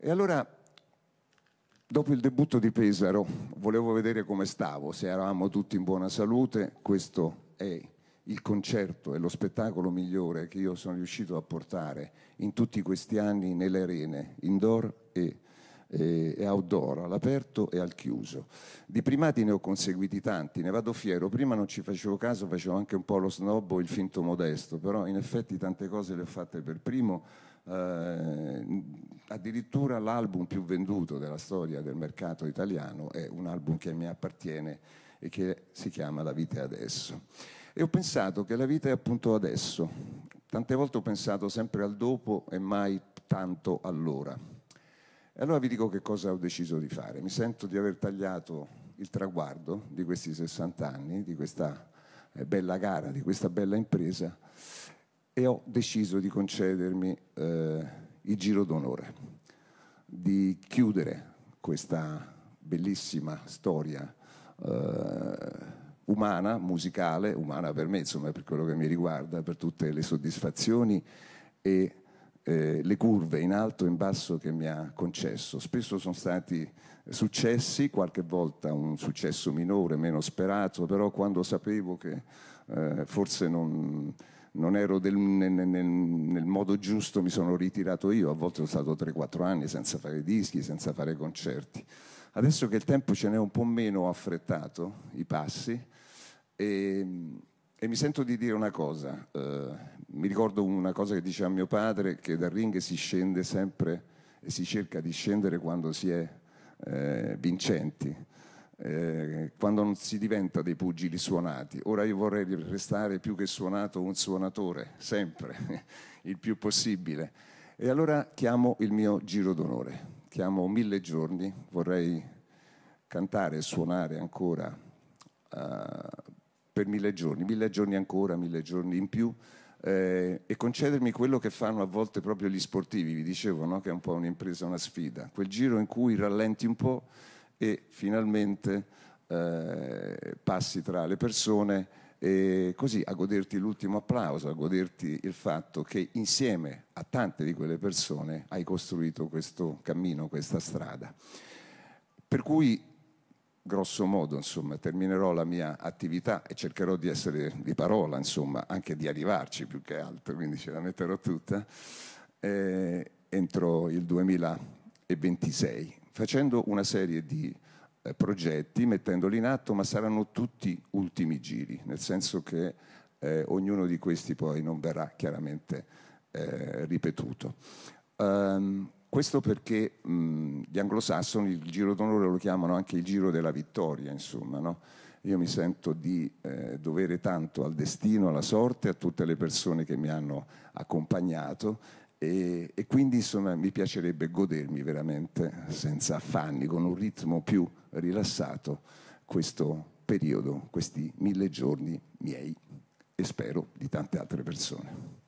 E allora, dopo il debutto di Pesaro, volevo vedere come stavo, se eravamo tutti in buona salute, questo è il concerto è lo spettacolo migliore che io sono riuscito a portare in tutti questi anni nelle arene, indoor e e outdoor, all'aperto e al chiuso. Di primati ne ho conseguiti tanti, ne vado fiero. Prima non ci facevo caso, facevo anche un po' lo snob o il finto modesto, però in effetti tante cose le ho fatte per primo. Eh, addirittura l'album più venduto della storia del mercato italiano è un album che mi appartiene e che si chiama La vita è adesso. E ho pensato che la vita è appunto adesso. Tante volte ho pensato sempre al dopo e mai tanto all'ora. E allora vi dico che cosa ho deciso di fare. Mi sento di aver tagliato il traguardo di questi 60 anni, di questa eh, bella gara, di questa bella impresa e ho deciso di concedermi eh, il giro d'onore, di chiudere questa bellissima storia eh, umana, musicale, umana per me, insomma per quello che mi riguarda, per tutte le soddisfazioni e eh, le curve in alto e in basso che mi ha concesso. Spesso sono stati successi, qualche volta un successo minore, meno sperato, però quando sapevo che eh, forse non, non ero del, nel, nel, nel, modo giusto mi sono ritirato io, a volte sono stato 3-4 anni senza fare dischi, senza fare concerti. Adesso che il tempo ce n'è un po' meno affrettato, i passi, e, ehm, e mi sento di dire una cosa, eh, mi ricordo una cosa che diceva mio padre, che dal ring si scende sempre e si cerca di scendere quando si è eh, vincenti, eh, quando non si diventa dei pugili suonati. Ora io vorrei restare più che suonato un suonatore, sempre, il più possibile. E allora chiamo il mio giro d'onore, chiamo mille giorni, vorrei cantare e suonare ancora. Uh, per mille giorni, mille giorni ancora, mille giorni in più. Eh, e concedermi quello che fanno a volte proprio gli sportivi, vi dicevo no? che è un po' un'impresa, una sfida, quel giro in cui rallenti un po' e finalmente eh, passi tra le persone e così a goderti l'ultimo applauso, a goderti il fatto che insieme a tante di quelle persone hai costruito questo cammino, questa strada. Per cui grosso modo insomma, terminerò la mia attività e cercherò di essere di parola, insomma, anche di arrivarci più che altro, quindi ce la metterò tutta, eh, entro il 2026, facendo una serie di eh, progetti, mettendoli in atto, ma saranno tutti ultimi giri, nel senso che eh, ognuno di questi poi non verrà chiaramente eh, ripetuto. Um, questo perché mh, gli anglosassoni il giro d'onore lo chiamano anche il giro della vittoria, insomma. No? Io mi sento di eh, dovere tanto al destino, alla sorte, a tutte le persone che mi hanno accompagnato e, e quindi insomma, mi piacerebbe godermi veramente senza affanni, con un ritmo più rilassato, questo periodo, questi mille giorni miei e spero di tante altre persone.